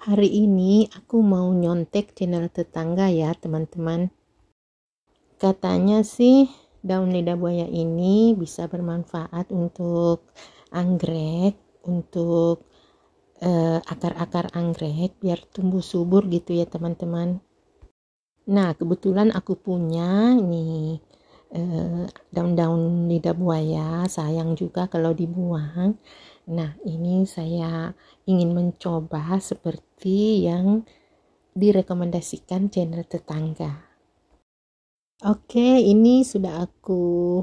Hari ini aku mau nyontek channel tetangga ya teman-teman. Katanya sih daun lidah buaya ini bisa bermanfaat untuk anggrek, untuk eh, akar-akar eh, anggrek biar tumbuh subur gitu ya teman-teman. Nah kebetulan aku punya ini eh, daun-daun eh, lidah buaya sayang juga kalau dibuang Nah, ini saya ingin mencoba seperti yang direkomendasikan channel tetangga. Oke, ini sudah aku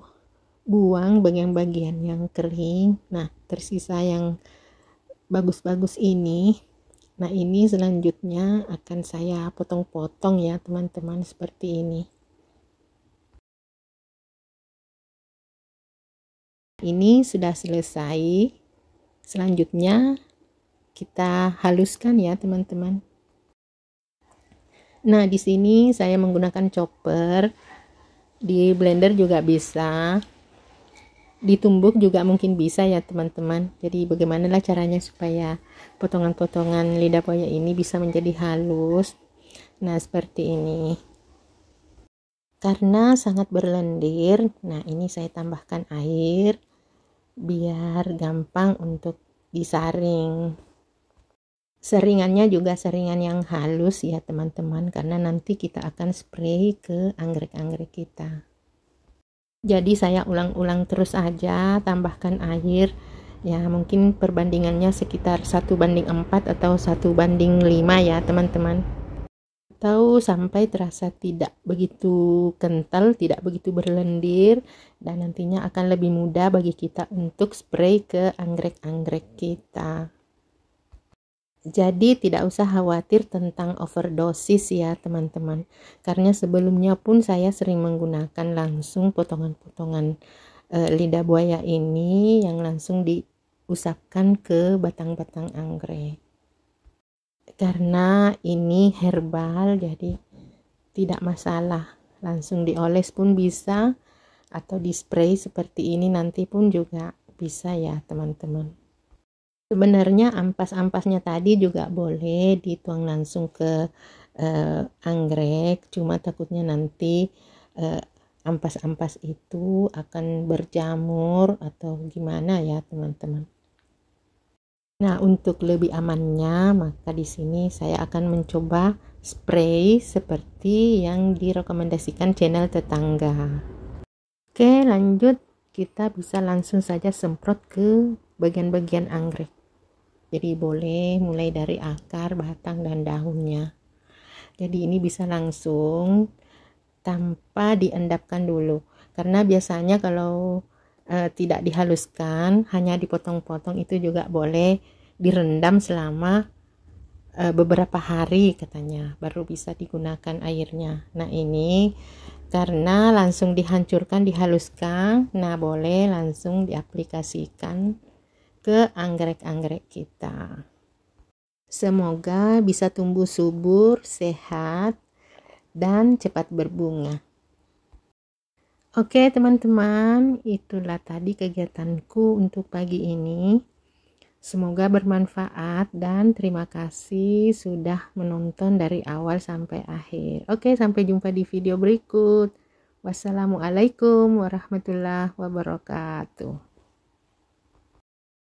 buang bagian-bagian yang kering. Nah, tersisa yang bagus-bagus ini. Nah, ini selanjutnya akan saya potong-potong ya, teman-teman, seperti ini. Ini sudah selesai selanjutnya kita haluskan ya teman-teman nah di sini saya menggunakan chopper di blender juga bisa ditumbuk juga mungkin bisa ya teman-teman jadi bagaimanalah caranya supaya potongan-potongan lidah buaya ini bisa menjadi halus nah seperti ini karena sangat berlendir nah ini saya tambahkan air biar gampang untuk disaring seringannya juga seringan yang halus ya teman-teman karena nanti kita akan spray ke anggrek-anggrek kita jadi saya ulang-ulang terus aja tambahkan air ya mungkin perbandingannya sekitar satu banding 4 atau satu banding 5 ya teman-teman atau sampai terasa tidak begitu kental, tidak begitu berlendir dan nantinya akan lebih mudah bagi kita untuk spray ke anggrek-anggrek kita. Jadi tidak usah khawatir tentang overdosis ya teman-teman. Karena sebelumnya pun saya sering menggunakan langsung potongan-potongan e, lidah buaya ini yang langsung diusapkan ke batang-batang anggrek karena ini herbal jadi tidak masalah langsung dioles pun bisa atau dispray seperti ini nanti pun juga bisa ya teman-teman sebenarnya ampas-ampasnya tadi juga boleh dituang langsung ke eh, anggrek cuma takutnya nanti ampas eh, ampas-ampas itu akan berjamur atau gimana ya teman-teman Nah, untuk lebih amannya, maka di sini saya akan mencoba spray seperti yang direkomendasikan channel tetangga. Oke, lanjut kita bisa langsung saja semprot ke bagian-bagian anggrek. Jadi boleh mulai dari akar, batang, dan daunnya. Jadi ini bisa langsung tanpa diendapkan dulu. Karena biasanya kalau e, tidak dihaluskan hanya dipotong-potong itu juga boleh direndam selama e, beberapa hari katanya baru bisa digunakan airnya nah ini karena langsung dihancurkan dihaluskan nah boleh langsung diaplikasikan ke anggrek-anggrek kita semoga bisa tumbuh subur sehat dan cepat berbunga Oke teman-teman, itulah tadi kegiatanku untuk pagi ini. Semoga bermanfaat dan terima kasih sudah menonton dari awal sampai akhir. Oke, sampai jumpa di video berikut. Wassalamualaikum warahmatullahi wabarakatuh.